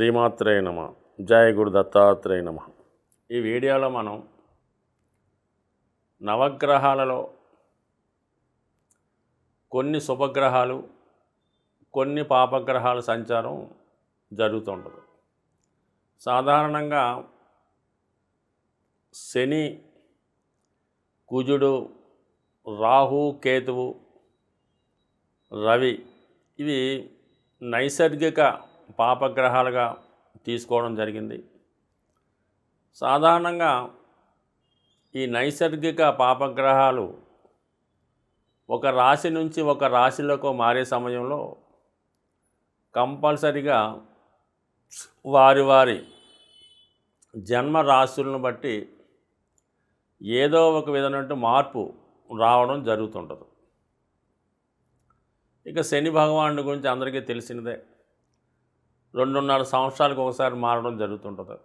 శ్రీమాత్రేయ నమ జయ గురు దత్తాత్రేయ నమ ఈ వీడియోలో మనం నవగ్రహాలలో కొన్ని శుభగ్రహాలు కొన్ని పాపగ్రహాల సంచారం జరుగుతుంటుంది సాధారణంగా శని కుజుడు రాహు కేతువు రవి ఇవి నైసర్గిక పాపగ్రహాలుగా తీసుకోవడం జరిగింది సాధారణంగా ఈ నైసర్గిక పాపగ్రహాలు ఒక రాశి నుంచి ఒక రాశిలోకి మారే సమయంలో కంపల్సరిగా వారి వారి జన్మ రాశులను బట్టి ఏదో ఒక విధమైన మార్పు రావడం జరుగుతుంటుంది ఇక శని భగవానుడి గురించి అందరికీ తెలిసినదే రెండున్నర సంవత్సరాలకు ఒకసారి మారడం జరుగుతుంటుంది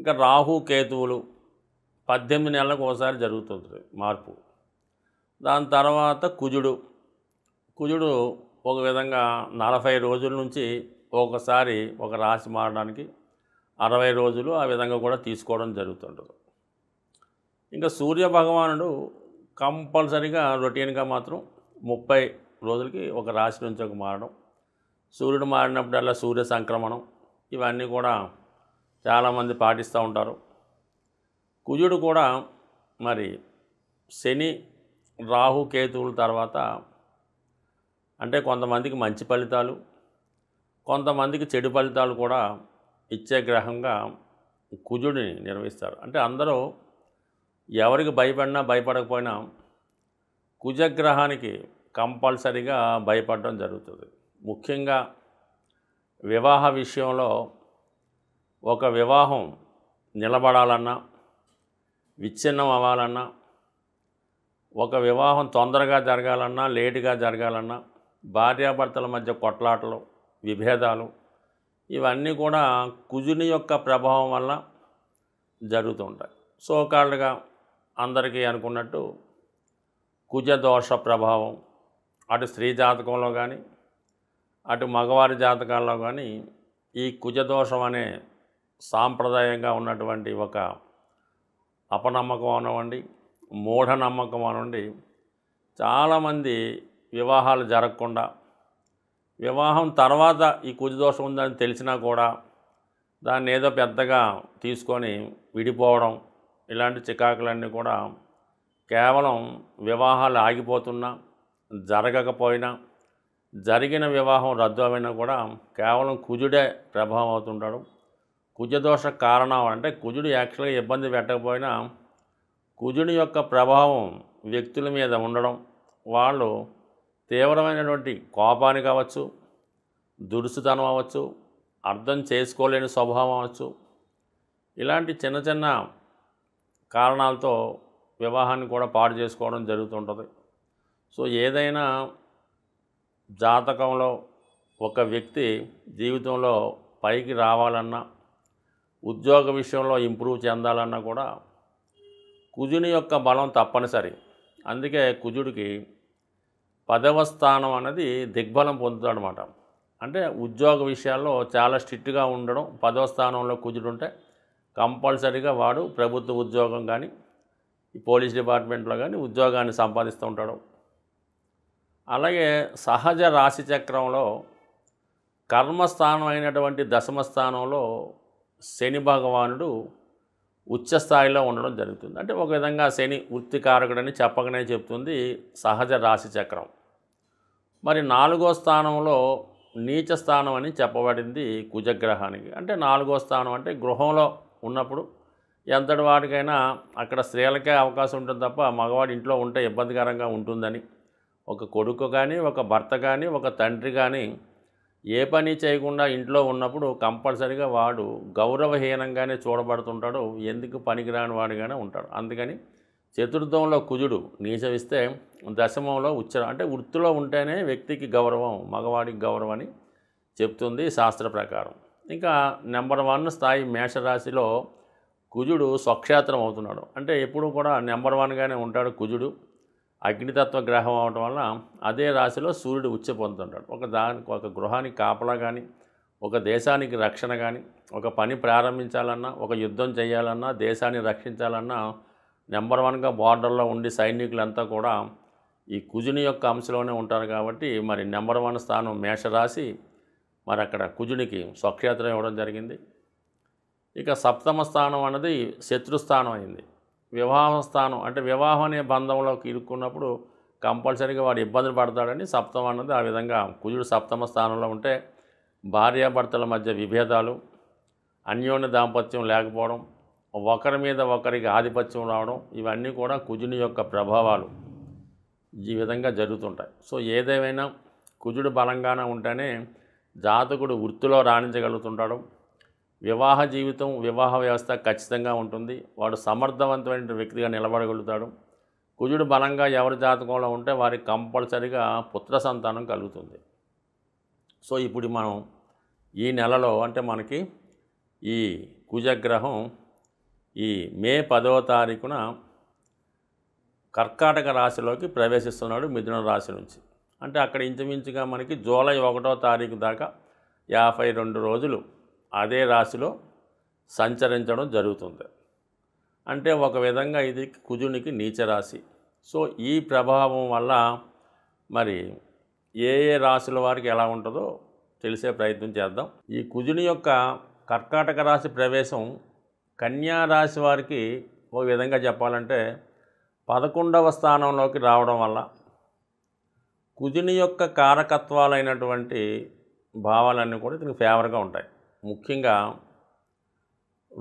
ఇంకా రాహు కేతువులు పద్దెనిమిది నెలలకు ఒకసారి జరుగుతుంది మార్పు దాని తర్వాత కుజుడు కుజుడు ఒక విధంగా నలభై రోజుల నుంచి ఒకసారి ఒక రాశి మారడానికి అరవై రోజులు ఆ విధంగా కూడా తీసుకోవడం జరుగుతుంటుంది ఇంకా సూర్య భగవానుడు కంపల్సరీగా రొటీన్గా మాత్రం ముప్పై రోజులకి ఒక రాశి నుంచి ఒక మారడం సూర్యుడు మారినప్పుడల్లా సూర్య సంక్రమణం ఇవన్నీ కూడా చాలామంది పాటిస్తూ ఉంటారు కుజుడు కూడా మరి శని రాహు కేతువుల తర్వాత అంటే కొంతమందికి మంచి ఫలితాలు కొంతమందికి చెడు ఫలితాలు కూడా ఇచ్చే గ్రహంగా కుజుడిని నిర్వహిస్తారు అంటే అందరూ ఎవరికి భయపడినా భయపడకపోయినా కుజగ్రహానికి కంపల్సరిగా భయపడడం జరుగుతుంది ముఖ్యంగా వివాహ విషయంలో ఒక వివాహం నిలబడాలన్నా విచ్ఛిన్నం అవ్వాలన్నా ఒక వివాహం తొందరగా జరగాలన్నా లేటుగా జరగాలన్నా భార్యాభర్తల మధ్య కొట్లాటలు విభేదాలు ఇవన్నీ కూడా కుజుని యొక్క ప్రభావం వల్ల జరుగుతుంటాయి సోకాళ్ళుగా అందరికీ అనుకున్నట్టు కుజదోష ప్రభావం అటు స్త్రీ జాతకంలో కానీ అటు మగవారి జాతకాల్లో కానీ ఈ కుజదోషం అనే సాంప్రదాయంగా ఉన్నటువంటి ఒక అపనమ్మకం అనవండి మూఢనమ్మకం అనండి చాలామంది వివాహాలు జరగకుండా వివాహం తర్వాత ఈ కుజదోషం ఉందని తెలిసినా కూడా దాన్ని ఏదో పెద్దగా తీసుకొని విడిపోవడం ఇలాంటి చికాకులన్నీ కూడా కేవలం వివాహాలు ఆగిపోతున్నా జరగకపోయినా జరిగిన వివాహం రద్దు అయినా కూడా కేవలం కుజుడే ప్రభావం అవుతుంటాడు కుజదోష కారణం అంటే కుజుడు యాక్చువల్గా ఇబ్బంది పెట్టకపోయినా కుజుని యొక్క ప్రభావం వ్యక్తుల మీద ఉండడం వాళ్ళు తీవ్రమైనటువంటి కోపాన్ని కావచ్చు దురుసుతనం అవ్వచ్చు అర్థం చేసుకోలేని స్వభావం అవ్వచ్చు ఇలాంటి చిన్న చిన్న కారణాలతో వివాహాన్ని కూడా పాడు చేసుకోవడం జరుగుతుంటుంది సో ఏదైనా జాతకంలో ఒక వ్యక్తి జీవితంలో పైకి రావాలన్నా ఉద్యోగ విషయంలో ఇంప్రూవ్ చెందాలన్నా కూడా కుజుని యొక్క బలం తప్పనిసరి అందుకే కుజుడికి పదవ స్థానం అనేది దిగ్బలం పొందుతాడనమాట అంటే ఉద్యోగ విషయాల్లో చాలా స్ట్రిక్ట్గా ఉండడం పదవ స్థానంలో కుజుడు ఉంటే కంపల్సరీగా వాడు ప్రభుత్వ ఉద్యోగం కానీ పోలీస్ డిపార్ట్మెంట్లో కానీ ఉద్యోగాన్ని సంపాదిస్తూ ఉంటాడు అలాగే సహజ రాశిచక్రంలో కర్మస్థానం అయినటువంటి దశమ స్థానంలో శని భగవానుడు స్థాయిలో ఉండడం జరుగుతుంది అంటే ఒక విధంగా శని వృత్తికారకుడని చెప్పకనే చెప్తుంది సహజ రాశి చక్రం మరి నాలుగో స్థానంలో నీచ స్థానం అని చెప్పబడింది కుజగ్రహానికి అంటే నాలుగో స్థానం అంటే గృహంలో ఉన్నప్పుడు ఎంతటి వాటికైనా అక్కడ స్త్రీలకే అవకాశం ఉంటుంది తప్ప మగవాడు ఇంట్లో ఉంటే ఇబ్బందికరంగా ఉంటుందని ఒక కొడుకు కానీ ఒక భర్త కానీ ఒక తండ్రి కానీ ఏ పని చేయకుండా ఇంట్లో ఉన్నప్పుడు కంపల్సరిగా వాడు గౌరవహీనంగానే చూడబడుతుంటాడు ఎందుకు పనికిరాని వాడిగానే ఉంటాడు అందుకని చతుర్థంలో కుజుడు నీచవిస్తే దశమంలో ఉచ్చరం అంటే వృత్తిలో ఉంటేనే వ్యక్తికి గౌరవం మగవాడికి గౌరవం అని చెప్తుంది శాస్త్ర ప్రకారం ఇంకా నెంబర్ వన్ స్థాయి మేషరాశిలో కుజుడు స్వక్షేత్రం అవుతున్నాడు అంటే ఎప్పుడు కూడా నెంబర్ వన్గానే ఉంటాడు కుజుడు అగ్నితత్వ గ్రహం అవడం వల్ల అదే రాశిలో సూర్యుడు ఉచ్చ పొందుతుంటాడు ఒక దానికి ఒక గృహానికి కాపలా కానీ ఒక దేశానికి రక్షణ కానీ ఒక పని ప్రారంభించాలన్నా ఒక యుద్ధం చేయాలన్నా దేశాన్ని రక్షించాలన్నా నెంబర్ వన్గా బార్డర్లో ఉండి సైనికులంతా కూడా ఈ కుజుని యొక్క అంశలోనే ఉంటారు కాబట్టి మరి నెంబర్ వన్ స్థానం మేషరాశి మరి అక్కడ కుజునికి స్వక్షేత్రం ఇవ్వడం జరిగింది ఇక సప్తమ స్థానం అన్నది శత్రుస్థానం అయింది వివాహ స్థానం అంటే వివాహం అనే బంధంలోకి ఇరుక్కున్నప్పుడు కంపల్సరీగా వాడు ఇబ్బందులు పడతాడని సప్తం అన్నది ఆ విధంగా కుజుడు సప్తమ స్థానంలో ఉంటే భార్యాభర్తల మధ్య విభేదాలు అన్యోన్య దాంపత్యం లేకపోవడం ఒకరి మీద ఒకరికి ఆధిపత్యం రావడం ఇవన్నీ కూడా కుజుని యొక్క ప్రభావాలు ఈ విధంగా జరుగుతుంటాయి సో ఏదేమైనా కుజుడు బలంగానే ఉంటేనే జాతకుడు వృత్తిలో రాణించగలుగుతుంటాడు వివాహ జీవితం వివాహ వ్యవస్థ ఖచ్చితంగా ఉంటుంది వాడు సమర్థవంతమైన వ్యక్తిగా నిలబడగలుగుతాడు కుజుడు బలంగా ఎవరి జాతకంలో ఉంటే వారికి కంపల్సరిగా పుత్ర సంతానం కలుగుతుంది సో ఇప్పుడు మనం ఈ నెలలో అంటే మనకి ఈ కుజగ్రహం ఈ మే పదవ తారీఖున కర్కాటక రాశిలోకి ప్రవేశిస్తున్నాడు మిథున రాశి నుంచి అంటే అక్కడ ఇంచుమించుగా మనకి జూలై ఒకటో తారీఖు దాకా యాభై రెండు రోజులు అదే రాశిలో సంచరించడం జరుగుతుంది అంటే ఒక విధంగా ఇది కుజునికి నీచ రాశి సో ఈ ప్రభావం వల్ల మరి ఏ ఏ రాశుల వారికి ఎలా ఉంటుందో తెలిసే ప్రయత్నం చేద్దాం ఈ కుజుని యొక్క కర్కాటక రాశి ప్రవేశం కన్యా రాశి వారికి ఒక విధంగా చెప్పాలంటే పదకొండవ స్థానంలోకి రావడం వల్ల కుజుని యొక్క కారకత్వాలైనటువంటి భావాలన్నీ కూడా ఇతనికి ఫేవర్గా ఉంటాయి ముఖ్యంగా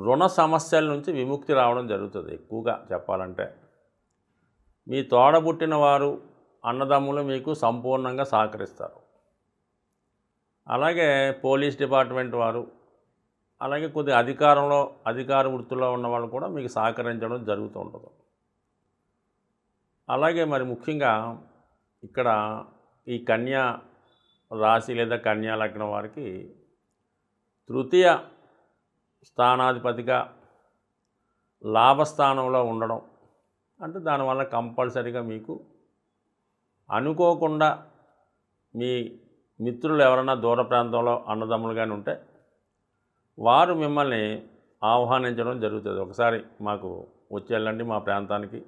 రుణ సమస్యల నుంచి విముక్తి రావడం జరుగుతుంది ఎక్కువగా చెప్పాలంటే మీ తోడబుట్టిన వారు అన్నదమ్ములు మీకు సంపూర్ణంగా సహకరిస్తారు అలాగే పోలీస్ డిపార్ట్మెంట్ వారు అలాగే కొద్ది అధికారంలో అధికార వృత్తిలో ఉన్న వాళ్ళు కూడా మీకు సహకరించడం జరుగుతూ ఉంటుంది అలాగే మరి ముఖ్యంగా ఇక్కడ ఈ కన్యా రాశి లేదా కన్యా లగ్నం వారికి తృతీయ స్థానాధిపతిగా లాభస్థానంలో ఉండడం అంటే దానివల్ల కంపల్సరిగా మీకు అనుకోకుండా మీ మిత్రులు ఎవరైనా దూర ప్రాంతంలో అన్నదమ్ములు కానీ ఉంటే వారు మిమ్మల్ని ఆహ్వానించడం జరుగుతుంది ఒకసారి మాకు వచ్చేళ్ళండి మా ప్రాంతానికి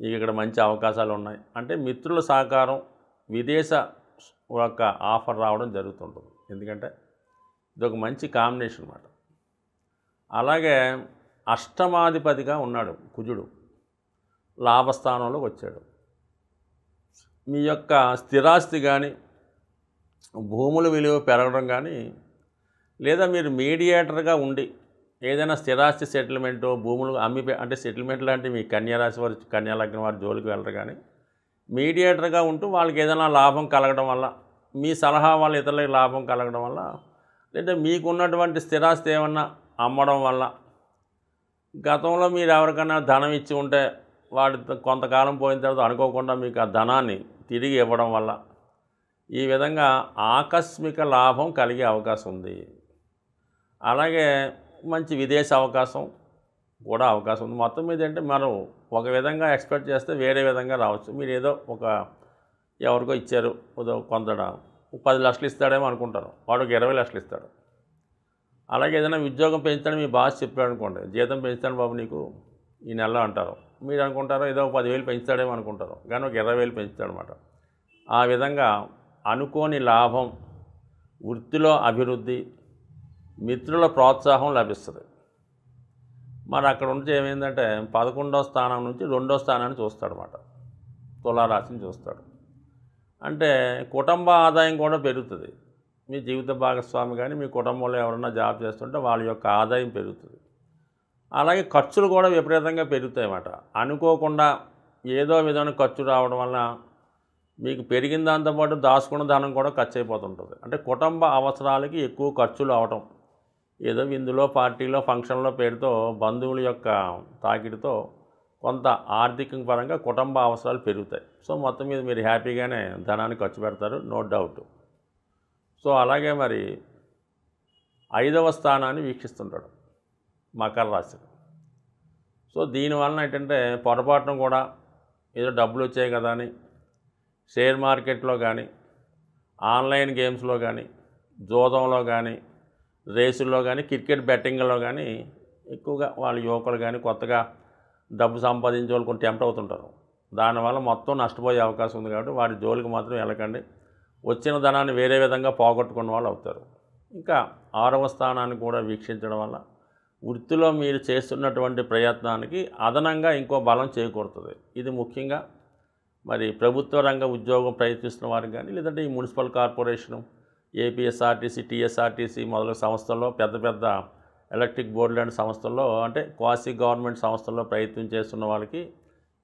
మీకు ఇక్కడ మంచి అవకాశాలు ఉన్నాయి అంటే మిత్రుల సహకారం విదేశ యొక్క ఆఫర్ రావడం జరుగుతుంటుంది ఎందుకంటే ఇదొక మంచి కాంబినేషన్ అనమాట అలాగే అష్టమాధిపతిగా ఉన్నాడు కుజుడు లాభస్థానంలోకి వచ్చాడు మీ యొక్క స్థిరాస్తి కానీ భూముల విలువ పెరగడం కానీ లేదా మీరు మీడియేటర్గా ఉండి ఏదైనా స్థిరాస్తి సెటిల్మెంటు భూములు అమ్మి అంటే సెటిల్మెంట్ లాంటి మీ కన్యారాశి కన్యా కన్యాలగ్నం వారి జోలికి వెళ్ళరు కానీ మీడియేటర్గా ఉంటూ వాళ్ళకి ఏదైనా లాభం కలగడం వల్ల మీ సలహా వాళ్ళ ఇతరులకి లాభం కలగడం వల్ల లేదా మీకున్నటువంటి స్థిరాస్తి ఏమన్నా అమ్మడం వల్ల గతంలో మీరు ఎవరికైనా ధనం ఇచ్చి ఉంటే వాడి కొంతకాలం పోయిన తర్వాత అనుకోకుండా మీకు ఆ ధనాన్ని తిరిగి ఇవ్వడం వల్ల ఈ విధంగా ఆకస్మిక లాభం కలిగే అవకాశం ఉంది అలాగే మంచి విదేశ అవకాశం కూడా అవకాశం ఉంది మొత్తం మీద అంటే మనం ఒక విధంగా ఎక్స్పెక్ట్ చేస్తే వేరే విధంగా రావచ్చు మీరు ఏదో ఒక ఎవరికో ఇచ్చారు కొంత పది లక్షలు ఇస్తాడేమో అనుకుంటారు వాడు ఒక ఇరవై లక్షలు ఇస్తాడు అలాగే ఏదైనా ఉద్యోగం పెంచుతాడని మీ బాస్ చెప్పాడు అనుకోండి జీతం పెంచుతాను బాబు నీకు ఈ నెల అంటారు మీరు అనుకుంటారో ఏదో పదివేలు పెంచుతాడేమో అనుకుంటారు కానీ ఒక ఇరవై వేలు పెంచుతాడనమాట ఆ విధంగా అనుకోని లాభం వృత్తిలో అభివృద్ధి మిత్రుల ప్రోత్సాహం లభిస్తుంది మరి అక్కడ ఉంటే ఏమైందంటే పదకొండో స్థానం నుంచి రెండో స్థానాన్ని చూస్తాడనమాట తులారాశిని చూస్తాడు అంటే కుటుంబ ఆదాయం కూడా పెరుగుతుంది మీ జీవిత భాగస్వామి కానీ మీ కుటుంబంలో ఎవరన్నా జాబ్ చేస్తుంటే వాళ్ళ యొక్క ఆదాయం పెరుగుతుంది అలాగే ఖర్చులు కూడా విపరీతంగా పెరుగుతాయి అన్నమాట అనుకోకుండా ఏదో విధమైన ఖర్చు రావడం వల్ల మీకు పెరిగిన దాంతోపాటు దాచుకున్న ధనం కూడా ఖర్చు అయిపోతుంటుంది అంటే కుటుంబ అవసరాలకి ఎక్కువ ఖర్చులు అవటం ఏదో విందులో పార్టీలో ఫంక్షన్లో పేరుతో బంధువుల యొక్క తాకిడితో కొంత ఆర్థిక పరంగా కుటుంబ అవసరాలు పెరుగుతాయి సో మొత్తం మీద మీరు హ్యాపీగానే ధనాన్ని ఖర్చు పెడతారు నో డౌట్ సో అలాగే మరి ఐదవ స్థానాన్ని వీక్షిస్తుంటాడు మకర రాశి సో దీనివలన ఏంటంటే పొరపాటున కూడా ఏదో డబ్బులు వచ్చాయి కదా అని షేర్ మార్కెట్లో కానీ ఆన్లైన్ గేమ్స్లో కానీ జోదంలో కానీ రేసుల్లో కానీ క్రికెట్ బెట్టింగ్లో కానీ ఎక్కువగా వాళ్ళ యువకులు కానీ కొత్తగా డబ్బు సంపాదించే వాళ్ళు కొన్ని టెంప్ట్ అవుతుంటారు దానివల్ల మొత్తం నష్టపోయే అవకాశం ఉంది కాబట్టి వారి జోలికి మాత్రం వెళ్ళకండి వచ్చిన ధనాన్ని వేరే విధంగా పోగొట్టుకున్న వాళ్ళు అవుతారు ఇంకా ఆరవ స్థానాన్ని కూడా వీక్షించడం వల్ల వృత్తిలో మీరు చేస్తున్నటువంటి ప్రయత్నానికి అదనంగా ఇంకో బలం చేకూరుతుంది ఇది ముఖ్యంగా మరి ప్రభుత్వ రంగ ఉద్యోగం ప్రయత్నిస్తున్న వారికి కానీ లేదంటే ఈ మున్సిపల్ కార్పొరేషను ఏపీఎస్ఆర్టీసీ టీఎస్ఆర్టీసీ మొదలైన సంస్థల్లో పెద్ద పెద్ద ఎలక్ట్రిక్ బోర్డు లాంటి సంస్థల్లో అంటే క్వాసి గవర్నమెంట్ సంస్థల్లో ప్రయత్నం చేస్తున్న వాళ్ళకి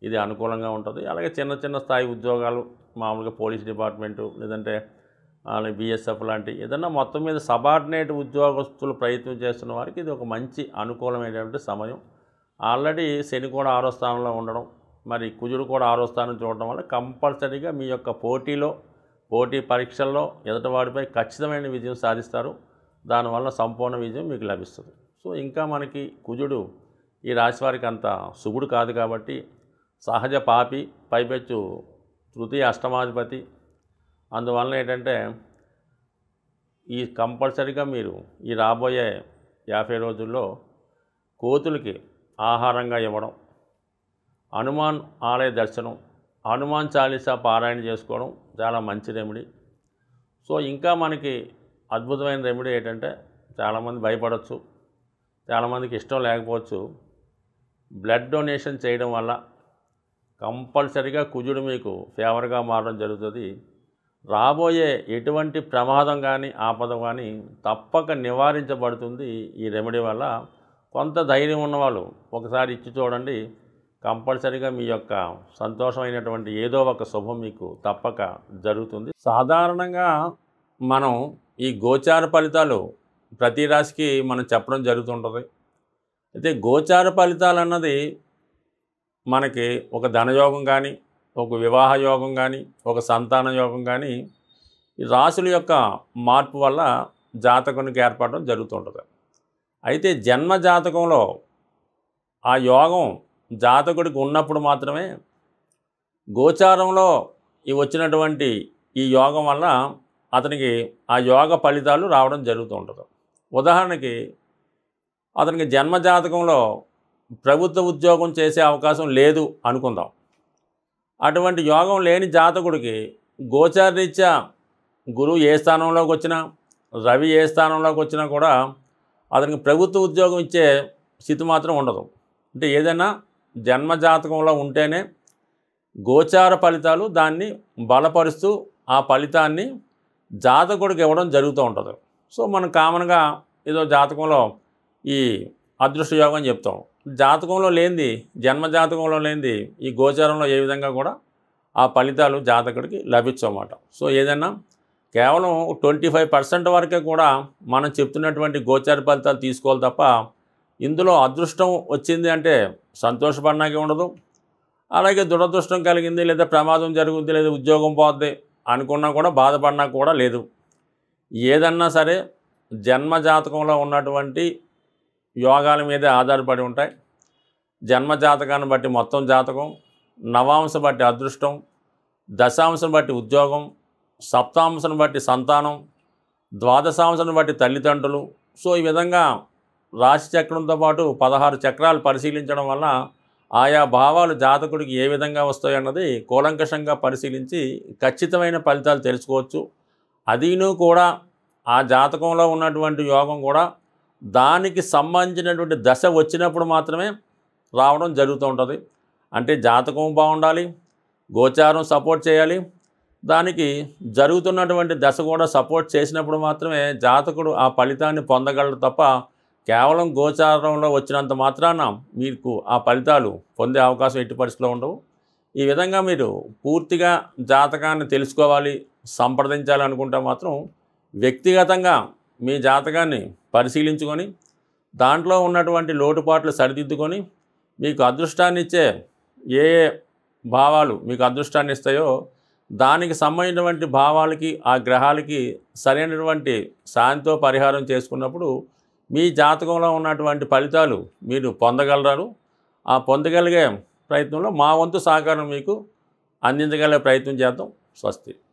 ఇది అనుకూలంగా ఉంటుంది అలాగే చిన్న చిన్న స్థాయి ఉద్యోగాలు మామూలుగా పోలీస్ డిపార్ట్మెంటు లేదంటే బిఎస్ఎఫ్ లాంటి ఏదన్నా మొత్తం మీద సబార్డినేట్ ఉద్యోగస్తులు ప్రయత్నం చేస్తున్న వారికి ఇది ఒక మంచి అనుకూలమైనటువంటి సమయం ఆల్రెడీ శని కూడా ఆరో స్థానంలో ఉండడం మరి కుజుడు కూడా ఆరో స్థానం చూడడం వల్ల కంపల్సరీగా మీ యొక్క పోటీలో పోటీ పరీక్షల్లో ఎదుటివాడిపై ఖచ్చితమైన విజయం సాధిస్తారు దానివల్ల సంపూర్ణ విజయం మీకు లభిస్తుంది సో ఇంకా మనకి కుజుడు ఈ రాశి వారికి అంత సుగుడు కాదు కాబట్టి సహజ పాపి పైపెచ్చు తృతీయ అష్టమాధిపతి అందువలన ఏంటంటే ఈ కంపల్సరీగా మీరు ఈ రాబోయే యాభై రోజుల్లో కోతులకి ఆహారంగా ఇవ్వడం హనుమాన్ ఆలయ దర్శనం హనుమాన్ చాలీసా పారాయణ చేసుకోవడం చాలా మంచి రెమెడీ సో ఇంకా మనకి అద్భుతమైన రెమెడీ ఏంటంటే చాలామంది భయపడవచ్చు చాలామందికి ఇష్టం లేకపోవచ్చు బ్లడ్ డొనేషన్ చేయడం వల్ల కంపల్సరిగా కుజుడు మీకు ఫేవర్గా మారడం జరుగుతుంది రాబోయే ఎటువంటి ప్రమాదం కానీ ఆపదం కానీ తప్పక నివారించబడుతుంది ఈ రెమెడీ వల్ల కొంత ధైర్యం ఉన్నవాళ్ళు ఒకసారి ఇచ్చి చూడండి కంపల్సరిగా మీ యొక్క సంతోషమైనటువంటి ఏదో ఒక శుభం మీకు తప్పక జరుగుతుంది సాధారణంగా మనం ఈ గోచార ఫలితాలు ప్రతి రాశికి మనం చెప్పడం జరుగుతుంటుంది అయితే గోచార ఫలితాలు అన్నది మనకి ఒక ధనయోగం కానీ ఒక వివాహ యోగం కానీ ఒక సంతాన యోగం కానీ రాశుల యొక్క మార్పు వల్ల జాతకునికి ఏర్పడడం జరుగుతుంటుంది అయితే జన్మ జాతకంలో ఆ యోగం జాతకుడికి ఉన్నప్పుడు మాత్రమే గోచారంలో ఈ వచ్చినటువంటి ఈ యోగం వల్ల అతనికి ఆ యోగ ఫలితాలు రావడం జరుగుతూ ఉంటుంది ఉదాహరణకి అతనికి జన్మజాతకంలో ప్రభుత్వ ఉద్యోగం చేసే అవకాశం లేదు అనుకుందాం అటువంటి యోగం లేని జాతకుడికి గోచారరీత్యా గురువు ఏ స్థానంలోకి వచ్చినా రవి ఏ స్థానంలోకి వచ్చినా కూడా అతనికి ప్రభుత్వ ఉద్యోగం ఇచ్చే స్థితి మాత్రం ఉండదు అంటే ఏదైనా జన్మజాతకంలో ఉంటేనే గోచార ఫలితాలు దాన్ని బలపరుస్తూ ఆ ఫలితాన్ని జాతకుడికి ఇవ్వడం జరుగుతూ ఉంటుంది సో మనం కామన్గా ఏదో జాతకంలో ఈ అదృష్ట యోగం చెప్తాం జాతకంలో లేనిది జన్మ జాతకంలో లేనిది ఈ గోచారంలో ఏ విధంగా కూడా ఆ ఫలితాలు జాతకుడికి లభించమాట సో ఏదైనా కేవలం ట్వంటీ ఫైవ్ పర్సెంట్ వరకే కూడా మనం చెప్తున్నటువంటి గోచార ఫలితాలు తీసుకోవాలి తప్ప ఇందులో అదృష్టం వచ్చింది అంటే సంతోషపడినాకే ఉండదు అలాగే దురదృష్టం కలిగింది లేదా ప్రమాదం జరుగుద్ది లేదా ఉద్యోగం పోద్ది అనుకున్నా కూడా బాధపడినా కూడా లేదు ఏదన్నా సరే జన్మ జాతకంలో ఉన్నటువంటి యోగాల మీదే ఆధారపడి ఉంటాయి జన్మ జాతకాన్ని బట్టి మొత్తం జాతకం నవాంశం బట్టి అదృష్టం దశాంశం బట్టి ఉద్యోగం సప్తాంశం బట్టి సంతానం ద్వాదశాంశం బట్టి తల్లిదండ్రులు సో ఈ విధంగా రాశి చక్రంతో పాటు పదహారు చక్రాలు పరిశీలించడం వల్ల ఆయా భావాలు జాతకుడికి ఏ విధంగా వస్తాయన్నది కూలంకషంగా పరిశీలించి ఖచ్చితమైన ఫలితాలు తెలుసుకోవచ్చు అదీను కూడా ఆ జాతకంలో ఉన్నటువంటి యోగం కూడా దానికి సంబంధించినటువంటి దశ వచ్చినప్పుడు మాత్రమే రావడం జరుగుతూ ఉంటుంది అంటే జాతకం బాగుండాలి గోచారం సపోర్ట్ చేయాలి దానికి జరుగుతున్నటువంటి దశ కూడా సపోర్ట్ చేసినప్పుడు మాత్రమే జాతకుడు ఆ ఫలితాన్ని పొందగలడు తప్ప కేవలం గోచారంలో వచ్చినంత మాత్రాన మీకు ఆ ఫలితాలు పొందే అవకాశం ఎట్టి పరిస్థితిలో ఉండవు ఈ విధంగా మీరు పూర్తిగా జాతకాన్ని తెలుసుకోవాలి సంప్రదించాలి అనుకుంటే మాత్రం వ్యక్తిగతంగా మీ జాతకాన్ని పరిశీలించుకొని దాంట్లో ఉన్నటువంటి లోటుపాట్లు సరిదిద్దుకొని మీకు అదృష్టాన్ని ఇచ్చే ఏ భావాలు మీకు అదృష్టాన్ని ఇస్తాయో దానికి సంబంధించినటువంటి భావాలకి ఆ గ్రహాలకి సరైనటువంటి శాంతితో పరిహారం చేసుకున్నప్పుడు మీ జాతకంలో ఉన్నటువంటి ఫలితాలు మీరు పొందగలరారు ఆ పొందగలిగే ప్రయత్నంలో మా వంతు సహకారం మీకు అందించగలిగే ప్రయత్నం చేద్దాం స్వస్తి